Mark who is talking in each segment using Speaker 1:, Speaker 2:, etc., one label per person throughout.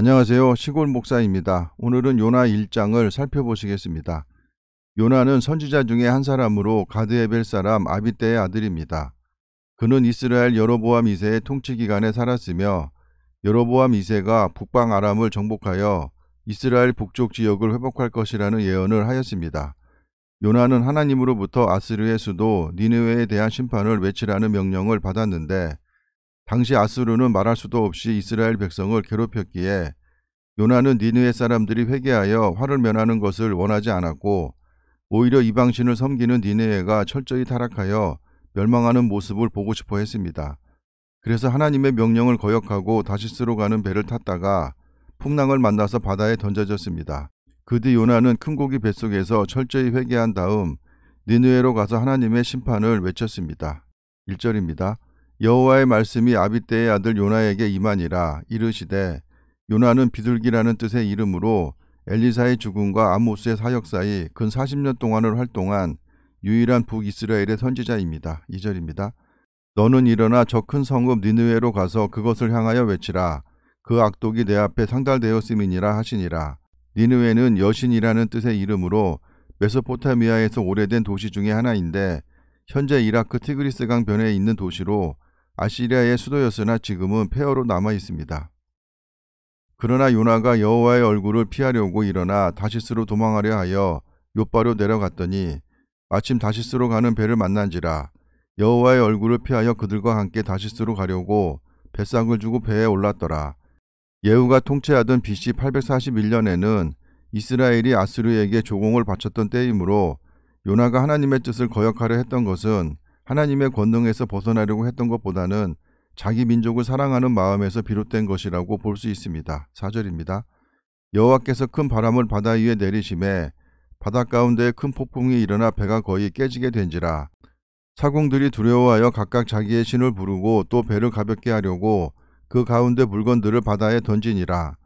Speaker 1: 안녕하세요. 시골 목사입니다. 오늘은 요나 1장을 살펴보시겠습니다. 요나는 선지자 중에 한 사람으로 가드에벨 사람 아비떼의 아들입니다. 그는 이스라엘 여로보암 2세의 통치 기간에 살았으며 여로보암 2세가 북방 아람을 정복하여 이스라엘 북쪽 지역을 회복할 것이라는 예언을 하였습니다. 요나는 하나님으로부터 아스르의 수도 니느웨에 대한 심판을 외치라는 명령을 받았는데 당시 아수르는 말할 수도 없이 이스라엘 백성을 괴롭혔기에 요나는 니느의 사람들이 회개하여 화를 면하는 것을 원하지 않았고 오히려 이방신을 섬기는 니느에가 철저히 타락하여 멸망하는 모습을 보고 싶어 했습니다. 그래서 하나님의 명령을 거역하고 다시스로 가는 배를 탔다가 풍랑을 만나서 바다에 던져졌습니다. 그 뒤 요나는 큰 고기 뱃속에서 철저히 회개한 다음 니느에로 가서 하나님의 심판을 외쳤습니다. 1절입니다. 여호와의 말씀이 아비떼의 아들 요나에게 임하니라 이르시되 요나는 비둘기라는 뜻의 이름으로 엘리사의 죽음과 아모스의 사역 사이 근 40년 동안을 활동한 유일한 북이스라엘의 선지자입니다. 2절입니다. 너는 일어나 저 큰 성읍 니느웨로 가서 그것을 향하여 외치라. 그 악독이 내 앞에 상달되었음이니라 하시니라. 니느웨는 여신이라는 뜻의 이름으로 메소포타미아에서 오래된 도시 중의 하나인데 현재 이라크 티그리스강 변에 있는 도시로 아시리아의 수도였으나 지금은 폐허로 남아 있습니다. 그러나 요나가 여호와의 얼굴을 피하려고 일어나 다시스로 도망하려 하여 요바로 내려갔더니 아침 다시스로 가는 배를 만난지라 여호와의 얼굴을 피하여 그들과 함께 다시스로 가려고 배상을 주고 배에 올랐더라. 예후가 통치하던 BC 841년에는 이스라엘이 아스르에게 조공을 바쳤던 때이므로 요나가 하나님의 뜻을 거역하려 했던 것은 하나님의 권능에서 벗어나려고 했던 것보다는 자기 민족을 사랑하는 마음에서 비롯된 것이라고 볼 수 있습니다. 4절입니다. 여호와께서 큰 바람을 바다 위에 내리심에 바다 가운데 큰 폭풍이 일어나 배가 거의 깨지게 된지라 사공들이 두려워하여 각각 자기의 신을 부르고 또 배를 가볍게 하려고 그 가운데 물건들을 바다에 던지니라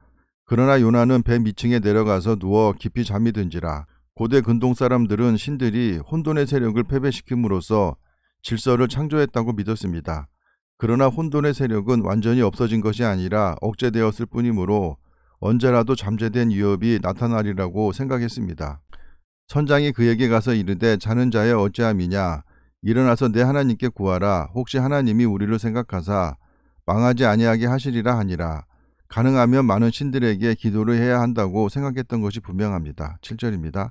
Speaker 1: 그러나 요나는 배 밑층에 내려가서 누워 깊이 잠이 든지라 고대 근동 사람들은 신들이 혼돈의 세력을 패배시킴으로써 질서를 창조했다고 믿었습니다. 그러나 혼돈의 세력은 완전히 없어진 것이 아니라 억제되었을 뿐이므로 언제라도 잠재된 위협이 나타나리라고 생각했습니다. 선장이 그에게 가서 이르되 자는 자여 어찌함이냐 일어나서 내 하나님께 구하라 혹시 하나님이 우리를 생각하사 망하지 아니하게 하시리라 하니라 가능하면 많은 신들에게 기도를 해야 한다고 생각했던 것이 분명합니다. 7절입니다.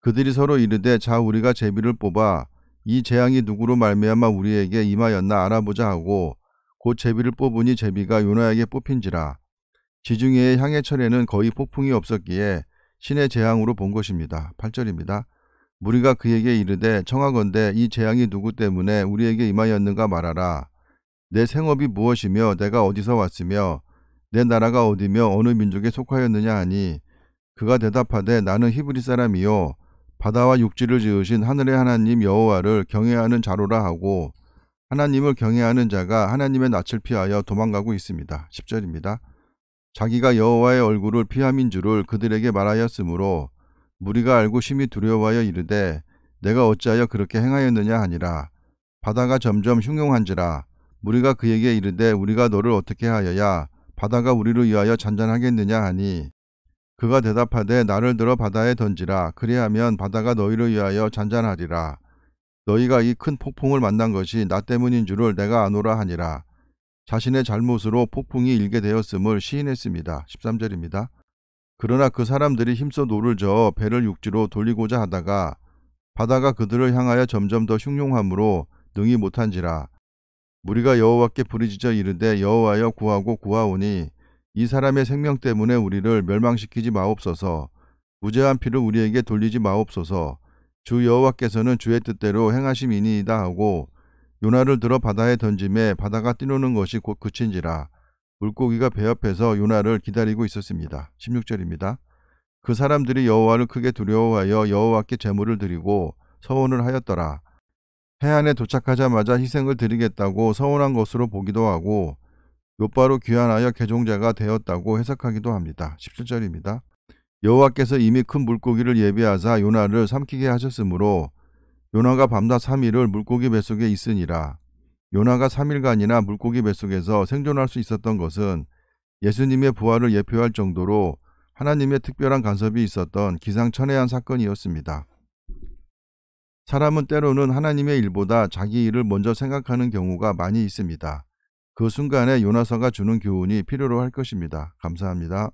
Speaker 1: 그들이 서로 이르되 자 우리가 제비를 뽑아 이 재앙이 누구로 말미암아 우리에게 임하였나 알아보자 하고 곧 제비를 뽑으니 제비가 요나에게 뽑힌지라 지중해의 향해철에는 거의 폭풍이 없었기에 신의 재앙으로 본 것입니다. 8절입니다. 무리가 그에게 이르되 청하건대 이 재앙이 누구 때문에 우리에게 임하였는가 말하라. 내 생업이 무엇이며 내가 어디서 왔으며 내 나라가 어디며 어느 민족에 속하였느냐 하니 그가 대답하되 나는 히브리 사람이요 바다와 육지를 지으신 하늘의 하나님 여호와를 경외하는 자로라 하고 하나님을 경외하는 자가 하나님의 낯을 피하여 도망가고 있습니다. 10절입니다. 자기가 여호와의 얼굴을 피함인 줄을 그들에게 말하였으므로 무리가 알고 심히 두려워하여 이르되 내가 어찌하여 그렇게 행하였느냐 하니라 바다가 점점 흉흉한지라 무리가 그에게 이르되 우리가 너를 어떻게 하여야 바다가 우리를 위하여 잔잔하겠느냐 하니 그가 대답하되 나를 들어 바다에 던지라 그리하면 바다가 너희를 위하여 잔잔하리라 너희가 이 큰 폭풍을 만난 것이 나 때문인 줄을 내가 아노라 하니라 자신의 잘못으로 폭풍이 일게 되었음을 시인했습니다. 13절입니다. 그러나 그 사람들이 힘써 노를 저어 배를 육지로 돌리고자 하다가 바다가 그들을 향하여 점점 더흉흉함으로능이 못한지라 무리가 여호와께 부르짖어 이르되 여호와여 구하고 구하오니 이 사람의 생명 때문에 우리를 멸망시키지 마옵소서. 무죄한 피를 우리에게 돌리지 마옵소서. 주 여호와께서는 주의 뜻대로 행하심이니이다 하고 요나를 들어 바다에 던짐에 바다가 뛰노는 것이 곧 그친지라 물고기가 배 옆에서 요나를 기다리고 있었습니다. 16절입니다. 그 사람들이 여호와를 크게 두려워하여 여호와께 제물을 드리고 서원을 하였더라. 해안에 도착하자마자 희생을 드리겠다고 서원한 것으로 보기도 하고 요바로 귀환하여 개종자가 되었다고 해석하기도 합니다. 17절입니다. 여호와께서 이미 큰 물고기를 예비하사 요나를 삼키게 하셨으므로 요나가 밤낮 3일을 물고기 뱃속에 있으니라. 요나가 3일간이나 물고기 뱃속에서 생존할 수 있었던 것은 예수님의 부활을 예표할 정도로 하나님의 특별한 간섭이 있었던 기상천외한 사건이었습니다. 사람은 때로는 하나님의 일보다 자기 일을 먼저 생각하는 경우가 많이 있습니다. 그 순간에 요나서가 주는 교훈이 필요로 할 것입니다. 감사합니다.